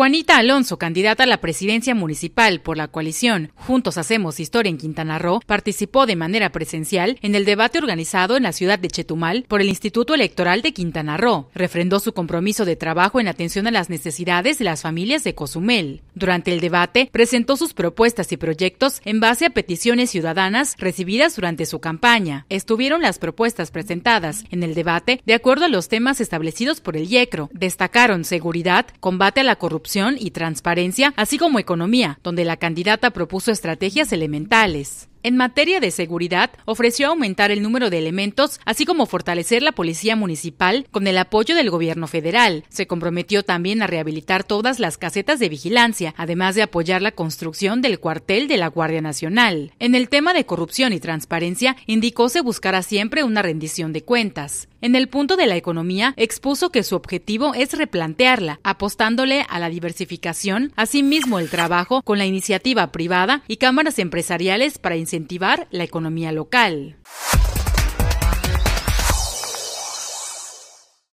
Juanita Alonso, candidata a la presidencia municipal por la coalición Juntos Hacemos Historia en Quintana Roo, participó de manera presencial en el debate organizado en la ciudad de Chetumal por el Instituto Electoral de Quintana Roo. Refrendó su compromiso de trabajo en atención a las necesidades de las familias de Cozumel. Durante el debate, presentó sus propuestas y proyectos en base a peticiones ciudadanas recibidas durante su campaña. Estuvieron las propuestas presentadas en el debate de acuerdo a los temas establecidos por el IECRO. Destacaron seguridad, combate a la corrupción y transparencia, así como economía, donde la candidata propuso estrategias elementales. En materia de seguridad, ofreció aumentar el número de elementos, así como fortalecer la policía municipal con el apoyo del gobierno federal. Se comprometió también a rehabilitar todas las casetas de vigilancia, además de apoyar la construcción del cuartel de la Guardia Nacional. En el tema de corrupción y transparencia, indicó se buscará siempre una rendición de cuentas. En el punto de la economía, expuso que su objetivo es replantearla, apostándole a la diversificación, asimismo el trabajo con la iniciativa privada y cámaras empresariales para incentivar la economía local.